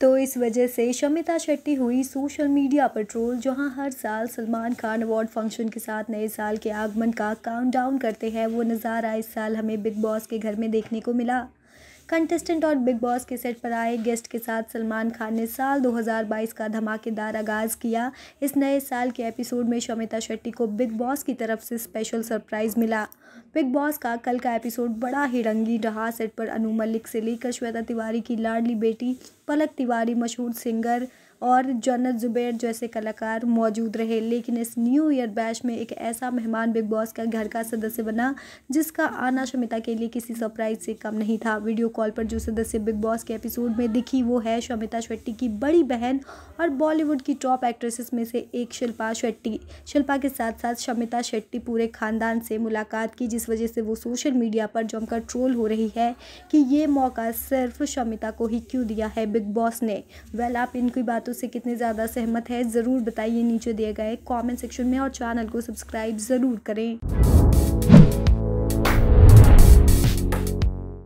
तो इस वजह से शमिता शेट्टी हुई सोशल मीडिया पर ट्रोल जहां हर साल सलमान खान अवार्ड फंक्शन के साथ नए साल के आगमन का काउंटडाउन करते हैं वो नज़ारा इस साल हमें बिग बॉस के घर में देखने को मिला कंटेस्टेंट और बिग बॉस के सेट पर आए गेस्ट के साथ सलमान खान ने साल 2022 का धमाकेदार आगाज़ किया इस नए साल के एपिसोड में शमिता शेट्टी को बिग बॉस की तरफ से स्पेशल सरप्राइज़ मिला बिग बॉस का कल का एपिसोड बड़ा ही रंगी रहा सेट पर अनु मलिक से लेकर श्वेता तिवारी की लाडली बेटी पलक तिवारी मशहूर सिंगर और जन्नत ज़ुबैर जैसे कलाकार मौजूद रहे लेकिन इस न्यू ईयर बैच में एक ऐसा मेहमान बिग बॉस का घर का सदस्य बना जिसका आना शमिता के लिए किसी सरप्राइज से कम नहीं था वीडियो कॉल पर जो सदस्य बिग बॉस के एपिसोड में दिखी वो है शमिता शेट्टी की बड़ी बहन और बॉलीवुड की टॉप एक्ट्रेसेस में से एक शिल्पा शेट्टी शिल्पा के साथ साथ शमिता शेट्टी पूरे खानदान से मुलाकात की जिस वजह से वो सोशल मीडिया पर जमकर ट्रोल हो रही है कि ये मौका सिर्फ शमिता को ही क्यों दिया है बिग बॉस ने वेल आप इनकी बातों से कितने ज़्यादा सहमत है ज़रूर बताइए नीचे दिए गए कॉमेंट सेक्शन में और चैनल को सब्सक्राइब ज़रूर करें